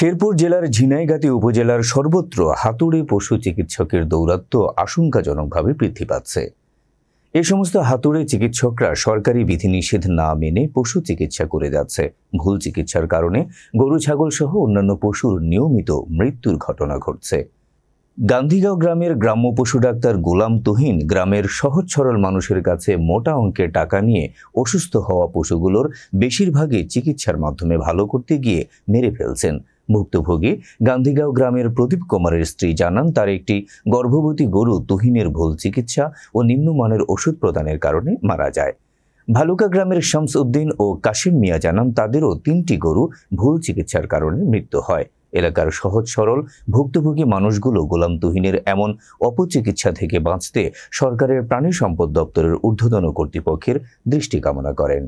শেরপুর জেলার ঝিনাইগাতি উপজেলার সর্বত্র হাতুড়ে পশু চিকিৎসকের দৌরাত্ম্য আশঙ্কাজনকভাবে বৃদ্ধি পাচ্ছে এ সমস্ত হাতুড়ে চিকিৎসকরা সরকারি বিধিনিষেধ না মেনে পশু চিকিৎসা করে যাচ্ছে ভুল চিকিৎসার কারণে গরু ছাগল সহ অন্যান্য পশুর নিয়মিত মৃত্যুর ঘটনা ঘটছে গান্ধীগাঁও গ্রামের গ্রাম্য পশু ডাক্তার গোলাম তুহিন গ্রামের সহজ সরল মানুষের কাছে মোটা অঙ্কের টাকা নিয়ে অসুস্থ হওয়া পশুগুলোর বেশিরভাগই চিকিৎসার মাধ্যমে ভালো করতে গিয়ে মেরে ফেলছেন ভুক্তভোগী গান্ধীগাঁও গ্রামের প্রদীপ কুমারের স্ত্রী জানান তার একটি গর্ভবতী গরু তুহিনের ভুল চিকিৎসা ও নিম্নমানের ওষুধ প্রদানের কারণে মারা যায় ভালুকা গ্রামের শামস উদ্দিন ও কাশিম মিয়া জানান তাদেরও তিনটি গরু ভুল চিকিৎসার কারণে মৃত্যু হয় এলাকার সহজ সরল ভুক্তভোগী মানুষগুলো গোলাম তুহিনের এমন অপচিকিৎসা থেকে বাঁচতে সরকারের প্রাণী সম্পদ দপ্তরের ঊর্ধ্বতন কর্তৃপক্ষের দৃষ্টি কামনা করেন